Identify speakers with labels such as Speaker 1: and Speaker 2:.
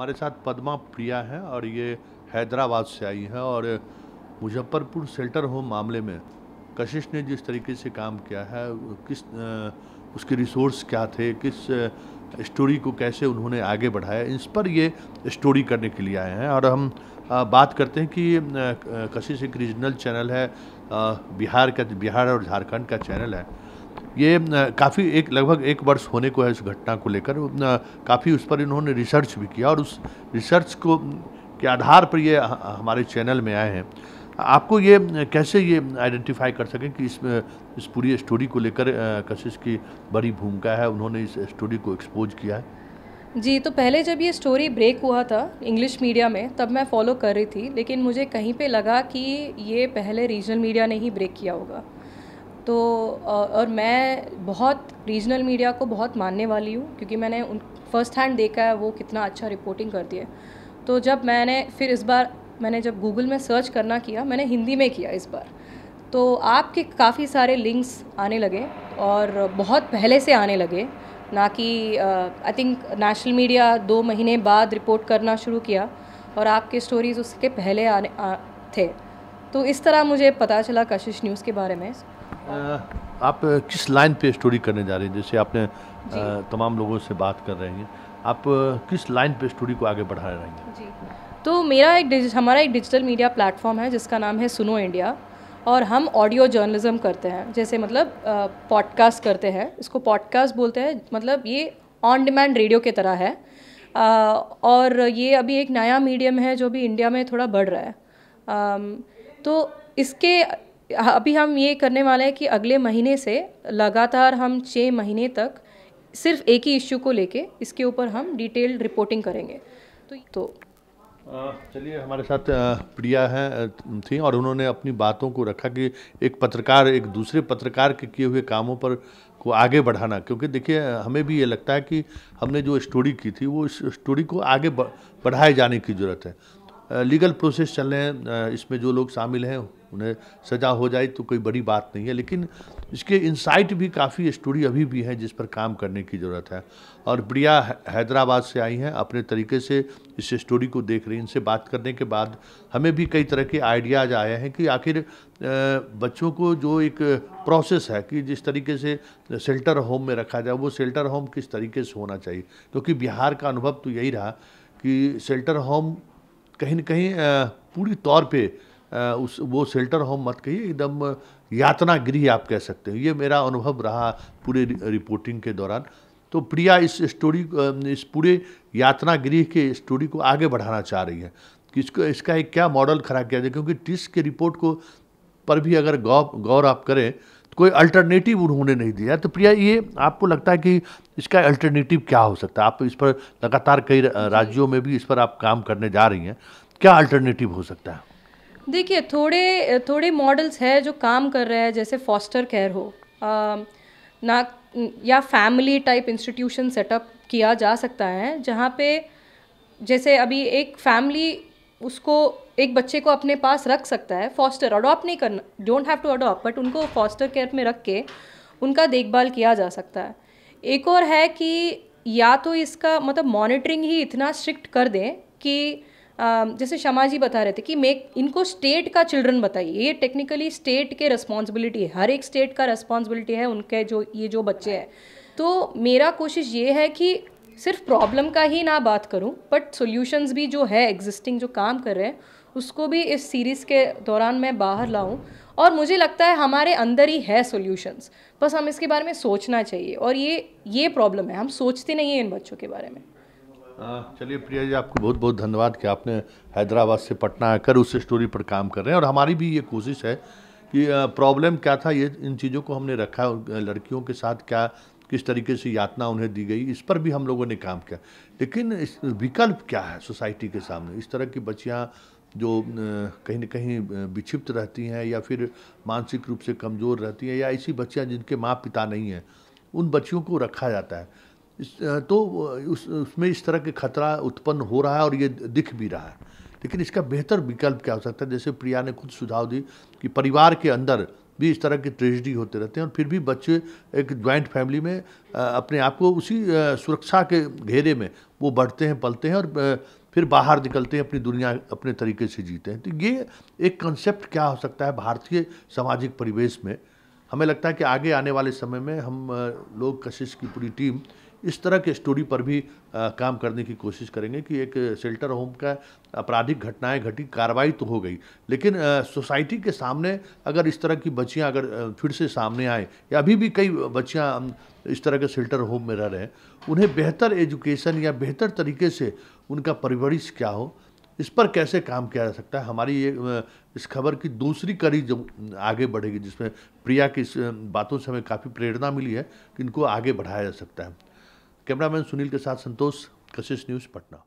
Speaker 1: हमारे साथ पद्मा प्रिया है और ये हैदराबाद से आई है और मुजफ्फरपुर सेल्टर होम मामले में कशिश ने जिस तरीके से काम किया है किस उसके रिसोर्स क्या थे किस स्टोरी को कैसे उन्होंने आगे बढ़ाया इस पर ये स्टोरी करने के लिए आए हैं और हम बात करते हैं कि कशिश एक रीजनल चैनल है बिहार का बिहार और झारखंड का चैनल है ये काफ़ी एक लगभग एक वर्ष होने को है इस घटना को लेकर काफ़ी उस पर इन्होंने रिसर्च भी किया और उस रिसर्च को के आधार पर ये हमारे चैनल में आए हैं आपको ये कैसे ये आइडेंटिफाई कर सकें कि इस इस पूरी स्टोरी को लेकर कशिश की बड़ी भूमिका है उन्होंने इस स्टोरी को एक्सपोज किया है
Speaker 2: जी तो पहले जब ये स्टोरी ब्रेक हुआ था इंग्लिश मीडिया में तब मैं फॉलो कर रही थी लेकिन मुझे कहीं पे लगा कि ये पहले रीजनल मीडिया ने ही ब्रेक किया होगा तो और मैं बहुत रीजनल मीडिया को बहुत मानने वाली हूँ क्योंकि मैंने उन फर्स्ट हैंड देखा है वो कितना अच्छा रिपोर्टिंग करती है तो जब मैंने फिर इस बार मैंने जब गूगल में सर्च करना किया मैंने हिंदी में किया इस बार तो आपके काफ़ी सारे लिंक्स आने लगे और बहुत पहले से आने लगे ना कि आई थिंक नेशनल मीडिया दो महीने बाद रिपोर्ट करना शुरू किया और आपके स्टोरीज़ उसके पहले आने आ, थे तो इस तरह मुझे पता चला कशिश न्यूज़ के बारे में
Speaker 1: आप किस लाइन पे स्टोरी करने जा रहे हैं जैसे आपने तमाम लोगों से बात कर रहे हैं आप किस लाइन पे स्टोरी को आगे बढ़ा रहे हैं जी
Speaker 2: तो मेरा एक हमारा एक डिजिटल मीडिया प्लेटफॉर्म है जिसका नाम है सुनो इंडिया और हम ऑडियो जर्नलिज्म करते हैं जैसे मतलब पॉडकास्ट करते हैं इसको पॉडकास्ट बोलते हैं मतलब ये ऑन डिमांड रेडियो की तरह है आ, और ये अभी एक नया मीडियम है जो भी इंडिया में थोड़ा बढ़ रहा है आ, तो इसके अभी हम ये करने वाले हैं कि अगले महीने से लगातार हम छः महीने तक सिर्फ एक ही इश्यू को लेके इसके ऊपर हम डिटेल रिपोर्टिंग करेंगे तो तो
Speaker 1: चलिए हमारे साथ प्रिया हैं थी और उन्होंने अपनी बातों को रखा कि एक पत्रकार एक दूसरे पत्रकार के किए हुए कामों पर को आगे बढ़ाना क्योंकि देखिए हमें भी ये लगता है कि हमने जो स्टोरी की थी वो स्टोरी को आगे बढ़ाए जाने की ज़रूरत है लीगल प्रोसेस चल रहे हैं इसमें जो लोग शामिल हैं उन्हें सजा हो जाए तो कोई बड़ी बात नहीं है लेकिन इसके इनसाइट भी काफ़ी स्टोरी अभी भी हैं जिस पर काम करने की ज़रूरत है और प्रिया हैदराबाद से आई हैं अपने तरीके से इस स्टोरी को देख रही हैं इनसे बात करने के बाद हमें भी कई तरह के आइडियाज़ आए हैं कि आखिर बच्चों को जो एक प्रोसेस है कि जिस तरीके से शेल्टर होम में रखा जाए वो शेल्टर होम किस तरीके से होना चाहिए क्योंकि बिहार का अनुभव तो यही रहा कि शेल्टर होम कहीं ना कहीं पूरी तौर पे उस वो शेल्टर होम मत कहिए एकदम यातना गृह आप कह सकते हैं ये मेरा अनुभव रहा पूरे रिपोर्टिंग के दौरान तो प्रिया इस स्टोरी इस पूरे यातना गृह के स्टोरी को आगे बढ़ाना चाह रही है कि इसको इसका एक क्या मॉडल खड़ा किया जाए क्योंकि टिस्क के रिपोर्ट को पर भी अगर गौर गौर आप करें कोई अल्टरनेटिव उन्होंने नहीं दिया तो प्रिया ये आपको लगता है कि इसका अल्टरनेटिव क्या हो सकता है आप इस पर लगातार कई राज्यों में भी इस पर आप काम करने जा रही हैं क्या अल्टरनेटिव हो सकता है
Speaker 2: देखिए थोड़े थोड़े मॉडल्स हैं जो काम कर रहे हैं जैसे फॉस्टर केयर हो आ, ना या फैमिली टाइप इंस्टीट्यूशन सेटअप किया जा सकता है जहाँ पे जैसे अभी एक फैमिली उसको एक बच्चे को अपने पास रख सकता है फॉस्टर अडॉप्ट नहीं करना don't have to adopt but उनको फॉस्टर केयर में रख के उनका देखभाल किया जा सकता है एक और है कि या तो इसका मतलब मॉनिटरिंग ही इतना स्ट्रिक्ट कर दें कि जैसे शमा जी बता रहे थे कि मेक इनको स्टेट का चिल्ड्रन बताइए ये टेक्निकली स्टेट के रिस्पॉन्सिबिलिटी है हर एक स्टेट का रिस्पॉन्सिबिलिटी है उनके जो ये जो बच्चे हैं तो मेरा कोशिश ये है कि सिर्फ प्रॉब्लम का ही ना बात करूं बट सॉल्यूशंस भी जो है एग्जिस्टिंग जो काम कर रहे हैं उसको भी इस सीरीज़ के दौरान मैं बाहर लाऊं और मुझे लगता है हमारे अंदर ही है सॉल्यूशंस बस हम इसके बारे में सोचना चाहिए और ये ये प्रॉब्लम है हम सोचते नहीं हैं इन बच्चों के बारे में
Speaker 1: चलिए प्रिया जी आपको बहुत बहुत धन्यवाद कि आपने हैदराबाद से पटना आकर उस स्टोरी पर काम कर रहे हैं और हमारी भी ये कोशिश है कि प्रॉब्लम क्या था ये इन चीज़ों को हमने रखा लड़कियों के साथ क्या किस तरीके से यातना उन्हें दी गई इस पर भी हम लोगों ने काम किया लेकिन इस विकल्प क्या है सोसाइटी के सामने इस तरह की बच्चियाँ जो कहीं ना कहीं विक्षिप्त रहती हैं या फिर मानसिक रूप से कमज़ोर रहती हैं या ऐसी बच्चियाँ जिनके माँ पिता नहीं हैं उन बच्चियों को रखा जाता है इस तो उस उसमें इस तरह के खतरा उत्पन्न हो रहा है और ये दिख भी रहा है लेकिन इसका बेहतर विकल्प क्या हो सकता है जैसे प्रिया ने खुद सुझाव दी कि परिवार के अंदर भी इस तरह की ट्रेजडी होते रहते हैं और फिर भी बच्चे एक ज्वाइंट फैमिली में अपने आप को उसी सुरक्षा के घेरे में वो बढ़ते हैं पलते हैं और फिर बाहर निकलते हैं अपनी दुनिया अपने तरीके से जीते हैं तो ये एक कंसेप्ट क्या हो सकता है भारतीय सामाजिक परिवेश में हमें लगता है कि आगे आने वाले समय में हम लोग कशिश की पूरी टीम इस तरह के स्टोरी पर भी आ, काम करने की कोशिश करेंगे कि एक शेल्टर होम का आपराधिक घटनाएं घटी कार्रवाई तो हो गई लेकिन आ, सोसाइटी के सामने अगर इस तरह की बच्चियां अगर फिर से सामने आए या अभी भी कई बच्चियां इस तरह के शेल्टर होम में रह रहे हैं उन्हें बेहतर एजुकेशन या बेहतर तरीके से उनका परिवरिश क्या हो इस पर कैसे काम किया जा सकता है हमारी ये इस खबर की दूसरी कड़ी जो आगे बढ़ेगी जिसमें प्रिया की बातों से हमें काफ़ी प्रेरणा मिली है कि इनको आगे बढ़ाया जा सकता है कैमरामैन सुनील के साथ संतोष कशिश न्यूज़ पटना